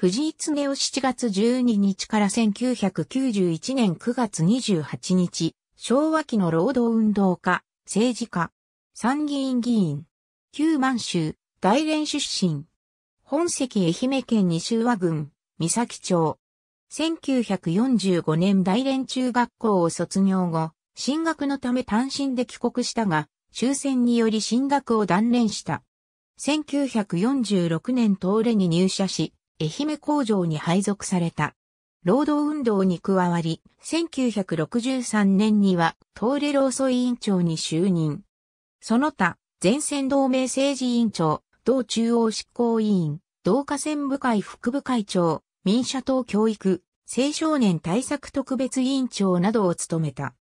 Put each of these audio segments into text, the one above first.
藤井恒を7月12日から1991年9月28日、昭和期の労働運動家、政治家、参議院議員、旧満州、大連出身。本籍愛媛県西宇和郡、三崎町。1945年大連中学校を卒業後、進学のため単身で帰国したが、終戦により進学を断念した。1946年東レに入社し、愛媛工場に配属された。労働運動に加わり、1963年には、東レ労組委員長に就任。その他、前線同盟政治委員長、同中央執行委員、同河川部会副部会長、民社党教育、青少年対策特別委員長などを務めた。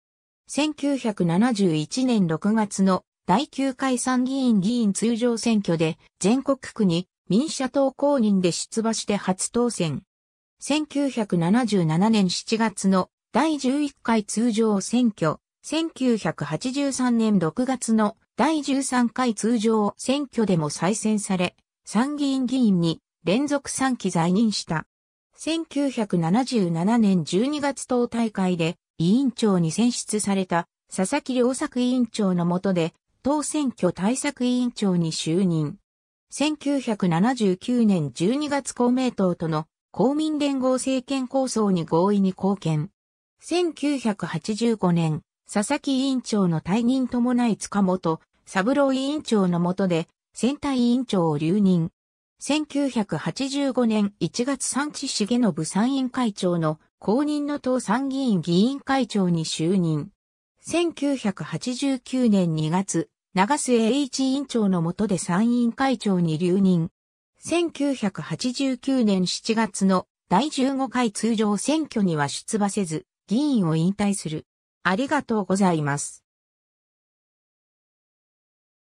1971年6月の第9回参議院議員通常選挙で全国区に民社党公認で出馬して初当選。1977年7月の第11回通常選挙、1983年6月の第13回通常選挙でも再選され、参議院議員に連続3期在任した。1977年12月党大会で委員長に選出された佐々木良作委員長の下で、党選挙対策委員長に就任。1979年12月公明党との公民連合政権構想に合意に貢献。1985年、佐々木委員長の退任伴い塚本、三郎委員長の下で、選対委員長を留任。1985年1月三地重信参院会長の公認の党参議院議員会長に就任。1989年2月、長瀬栄一委員長の下で参院会長に留任。1989年7月の第15回通常選挙には出馬せず、議員を引退する。ありがとうございます。